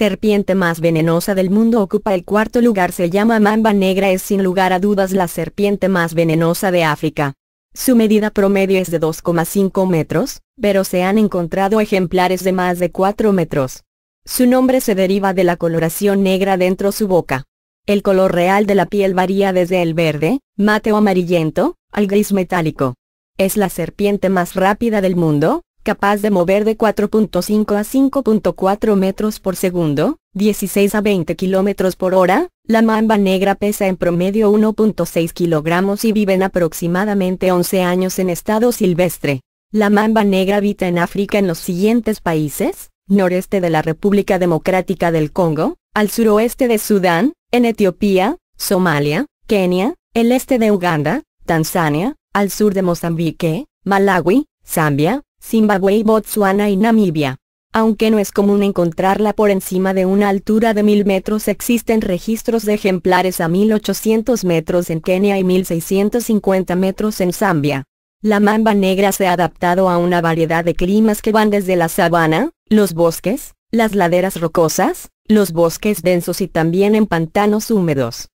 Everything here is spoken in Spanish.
serpiente más venenosa del mundo ocupa el cuarto lugar se llama mamba negra es sin lugar a dudas la serpiente más venenosa de África. Su medida promedio es de 2,5 metros, pero se han encontrado ejemplares de más de 4 metros. Su nombre se deriva de la coloración negra dentro su boca. El color real de la piel varía desde el verde, mate o amarillento, al gris metálico. Es la serpiente más rápida del mundo, capaz de mover de 4.5 a 5.4 metros por segundo, 16 a 20 kilómetros por hora, la mamba negra pesa en promedio 1.6 kilogramos y viven aproximadamente 11 años en estado silvestre. La mamba negra habita en África en los siguientes países, noreste de la República Democrática del Congo, al suroeste de Sudán, en Etiopía, Somalia, Kenia, el este de Uganda, Tanzania, al sur de Mozambique, Malawi, Zambia, Zimbabue, Botswana y Namibia. Aunque no es común encontrarla por encima de una altura de 1000 metros existen registros de ejemplares a 1800 metros en Kenia y 1650 metros en Zambia. La mamba negra se ha adaptado a una variedad de climas que van desde la sabana, los bosques, las laderas rocosas, los bosques densos y también en pantanos húmedos.